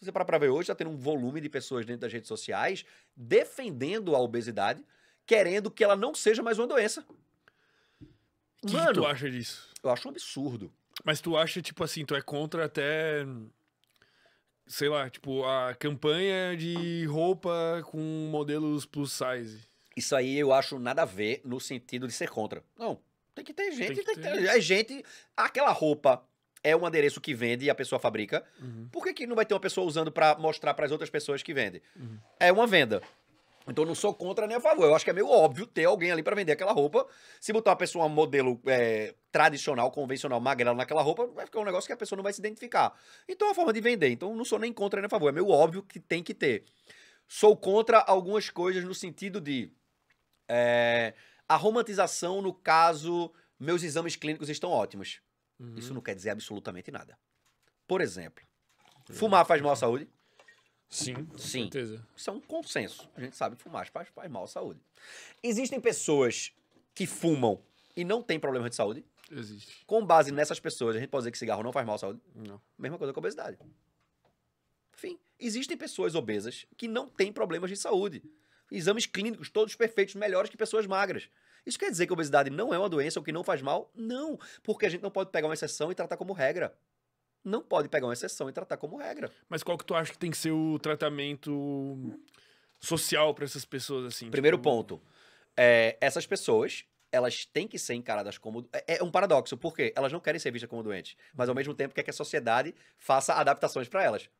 Se você parar para ver hoje, está tendo um volume de pessoas dentro das redes sociais defendendo a obesidade, querendo que ela não seja mais uma doença. O que, Mano, tu acha disso? Eu acho um absurdo. Mas tu acha, tipo assim, tu é contra até sei lá, tipo, a campanha de roupa com modelos plus size. Isso aí eu acho nada a ver no sentido de ser contra. Não, tem que ter gente, tem que, tem que ter. É gente. Aquela roupa é um adereço que vende e a pessoa fabrica, uhum. por que, que não vai ter uma pessoa usando para mostrar para as outras pessoas que vende? Uhum. É uma venda. Então não sou contra nem a favor. Eu acho que é meio óbvio ter alguém ali para vender aquela roupa. Se botar uma pessoa um modelo é, tradicional, convencional, magrela naquela roupa, vai ficar um negócio que a pessoa não vai se identificar. Então é uma forma de vender. Então não sou nem contra nem a favor. É meio óbvio que tem que ter. Sou contra algumas coisas no sentido de é, a romantização no caso meus exames clínicos estão ótimos. Uhum. Isso não quer dizer absolutamente nada. Por exemplo, uhum. fumar faz mal à saúde? Sim, Sim. certeza. Isso é um consenso. A gente sabe que fumar faz, faz mal à saúde. Existem pessoas que fumam e não têm problema de saúde? Existe. Com base nessas pessoas, a gente pode dizer que cigarro não faz mal à saúde? Não. Mesma coisa com a obesidade. Enfim, existem pessoas obesas que não têm problemas de saúde. Exames clínicos todos perfeitos, melhores que pessoas magras. Isso quer dizer que a obesidade não é uma doença ou que não faz mal? Não, porque a gente não pode pegar uma exceção e tratar como regra. Não pode pegar uma exceção e tratar como regra. Mas qual que tu acha que tem que ser o tratamento social para essas pessoas assim? Primeiro tipo... ponto, é, essas pessoas elas têm que ser encaradas como. É, é um paradoxo, porque elas não querem ser vistas como doentes, mas ao mesmo tempo quer que a sociedade faça adaptações para elas.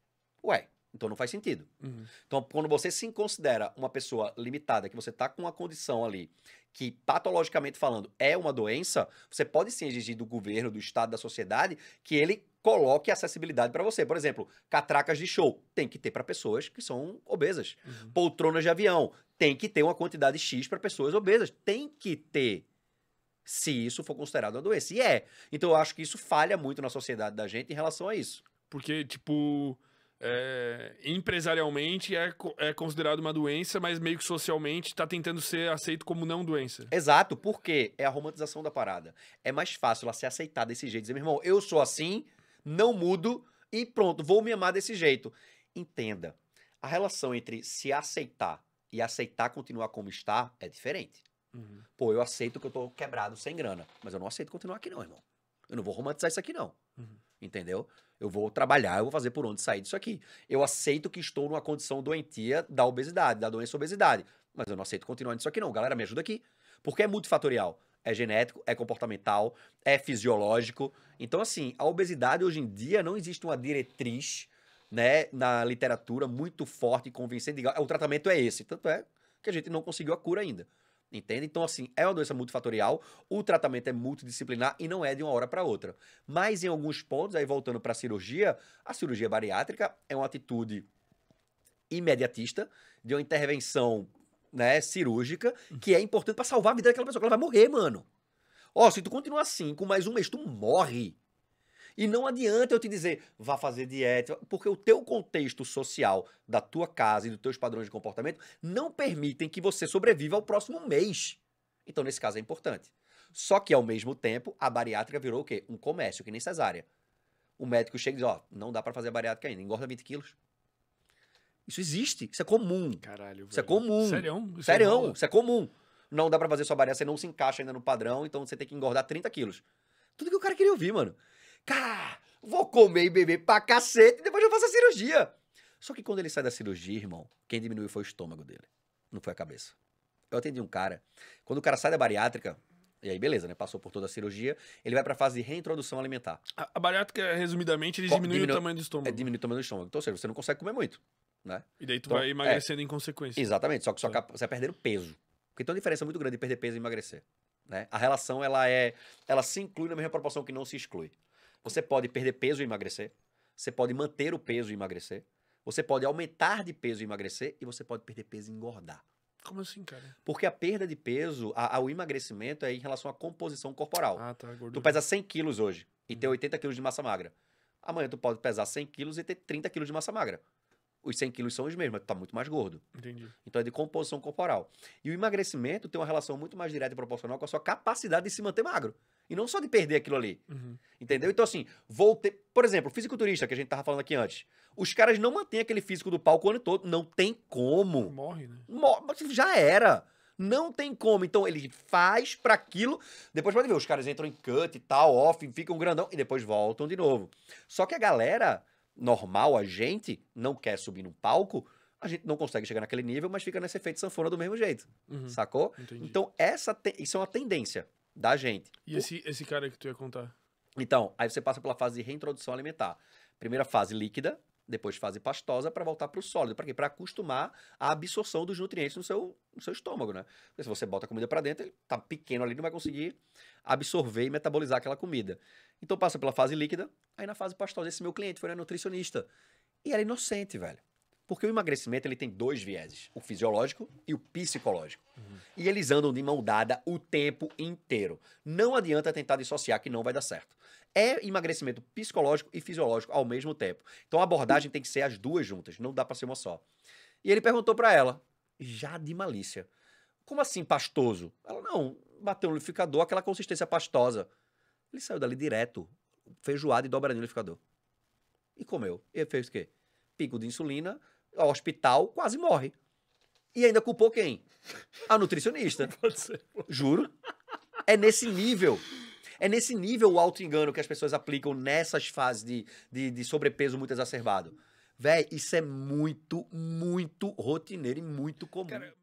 Ué, então não faz sentido. Uhum. Então, quando você se considera uma pessoa limitada, que você está com uma condição ali que, patologicamente falando, é uma doença, você pode sim exigir do governo, do Estado, da sociedade, que ele coloque acessibilidade para você. Por exemplo, catracas de show tem que ter para pessoas que são obesas. Uhum. Poltronas de avião tem que ter uma quantidade X para pessoas obesas. Tem que ter se isso for considerado uma doença. E é. Então eu acho que isso falha muito na sociedade da gente em relação a isso. Porque, tipo, é, empresarialmente é, é considerado uma doença, mas meio que socialmente está tentando ser aceito como não doença. Exato, porque é a romantização da parada. É mais fácil ela ser aceitada desse jeito, dizer, meu irmão, eu sou assim, não mudo e pronto, vou me amar desse jeito. Entenda, a relação entre se aceitar e aceitar continuar como está é diferente. Uhum. Pô, eu aceito que eu tô quebrado sem grana, mas eu não aceito continuar aqui não, irmão. Eu não vou romantizar isso aqui não, uhum. entendeu? Eu vou trabalhar, eu vou fazer por onde sair disso aqui. Eu aceito que estou numa condição doentia da obesidade, da doença obesidade. Mas eu não aceito continuar nisso aqui, não. Galera, me ajuda aqui. Porque é multifatorial. É genético, é comportamental, é fisiológico. Então, assim, a obesidade hoje em dia não existe uma diretriz, né, na literatura muito forte e convincente. Ah, o tratamento é esse. Tanto é que a gente não conseguiu a cura ainda. Entende? Então, assim, é uma doença multifatorial, o tratamento é multidisciplinar e não é de uma hora para outra. Mas, em alguns pontos, aí voltando para a cirurgia, a cirurgia bariátrica é uma atitude imediatista de uma intervenção né, cirúrgica hum. que é importante para salvar a vida daquela pessoa, que ela vai morrer, mano. Ó, oh, se tu continuar assim, com mais um mês, tu morre. E não adianta eu te dizer, vá fazer dieta, porque o teu contexto social da tua casa e dos teus padrões de comportamento não permitem que você sobreviva ao próximo mês. Então, nesse caso, é importante. Só que, ao mesmo tempo, a bariátrica virou o quê? Um comércio, que nem cesárea. O médico chega e diz, ó, não dá para fazer bariátrica ainda, engorda 20 quilos. Isso existe, isso é comum. Caralho, velho. Isso é comum. Serião? Isso Serião, é isso é comum. Não dá para fazer sua bariátrica, você não se encaixa ainda no padrão, então você tem que engordar 30 quilos. Tudo que o cara queria ouvir, mano cá, vou comer e beber pra cacete e depois eu faço a cirurgia. Só que quando ele sai da cirurgia, irmão, quem diminuiu foi o estômago dele, não foi a cabeça. Eu atendi um cara, quando o cara sai da bariátrica, e aí, beleza, né? Passou por toda a cirurgia, ele vai pra fase de reintrodução alimentar. A, a bariátrica, resumidamente, ele diminui, diminui, o tamanho do estômago. É, diminui o tamanho do estômago. Então, ou seja, você não consegue comer muito, né? E daí tu então, vai é. emagrecendo é, em consequência. Exatamente, só que tá. você vai perdendo peso. Porque tem uma diferença muito grande de perder peso e emagrecer. Né? A relação, ela é... Ela se inclui na mesma proporção que não se exclui. Você pode perder peso e emagrecer. Você pode manter o peso e emagrecer. Você pode aumentar de peso e emagrecer. E você pode perder peso e engordar. Como assim, cara? Porque a perda de peso, a, a, o emagrecimento é em relação à composição corporal. Ah, tá. Gordura. Tu pesa 100 quilos hoje e hum. tem 80 quilos de massa magra. Amanhã tu pode pesar 100 quilos e ter 30 quilos de massa magra os 100 quilos são os mesmos, mas tu tá muito mais gordo. Entendi. Então é de composição corporal. E o emagrecimento tem uma relação muito mais direta e proporcional com a sua capacidade de se manter magro. E não só de perder aquilo ali. Uhum. Entendeu? Então, assim, vou ter. Por exemplo, fisiculturista, que a gente tava falando aqui antes. Os caras não mantêm aquele físico do palco o ano todo. Não tem como. Morre, né? Morre, já era. Não tem como. Então, ele faz para aquilo. Depois pode ver, os caras entram em cut e tal, off, ficam grandão e depois voltam de novo. Só que a galera normal, a gente não quer subir num palco, a gente não consegue chegar naquele nível, mas fica nesse efeito sanfona do mesmo jeito. Uhum, sacou? Entendi. Então, essa te... isso é uma tendência da gente. E Por... esse, esse cara que tu ia contar? Então, aí você passa pela fase de reintrodução alimentar. Primeira fase líquida, depois fase pastosa, para voltar para o sólido. Para quê? Para acostumar a absorção dos nutrientes no seu, no seu estômago, né? Porque se você bota a comida para dentro, ele tá pequeno ali, não vai conseguir absorver e metabolizar aquela comida. Então passa pela fase líquida, aí na fase pastosa, esse meu cliente foi na nutricionista. E era inocente, velho. Porque o emagrecimento ele tem dois vieses, o fisiológico e o psicológico. Uhum. E eles andam de mão dada o tempo inteiro. Não adianta tentar dissociar que não vai dar certo. É emagrecimento psicológico e fisiológico ao mesmo tempo. Então a abordagem tem que ser as duas juntas, não dá para ser uma só. E ele perguntou para ela, já de malícia: "Como assim pastoso?" Ela: "Não, bateu um lubrificador, aquela consistência pastosa." Ele saiu dali direto, feijoada e dobradinho no liquidificador. E comeu. E fez o quê? Pico de insulina, hospital, quase morre. E ainda culpou quem? A nutricionista. Pode ser. Juro. É nesse nível. É nesse nível o auto-engano que as pessoas aplicam nessas fases de, de, de sobrepeso muito exacerbado. Véi, isso é muito, muito rotineiro e muito comum. Cara,